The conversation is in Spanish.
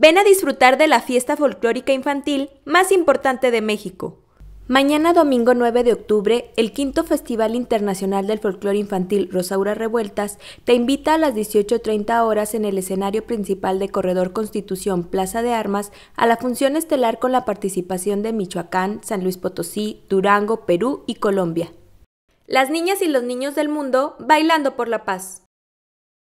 Ven a disfrutar de la fiesta folclórica infantil más importante de México. Mañana domingo 9 de octubre, el quinto Festival Internacional del Folclore Infantil Rosaura Revueltas te invita a las 18.30 horas en el escenario principal de Corredor Constitución Plaza de Armas a la función estelar con la participación de Michoacán, San Luis Potosí, Durango, Perú y Colombia. Las niñas y los niños del mundo bailando por la paz.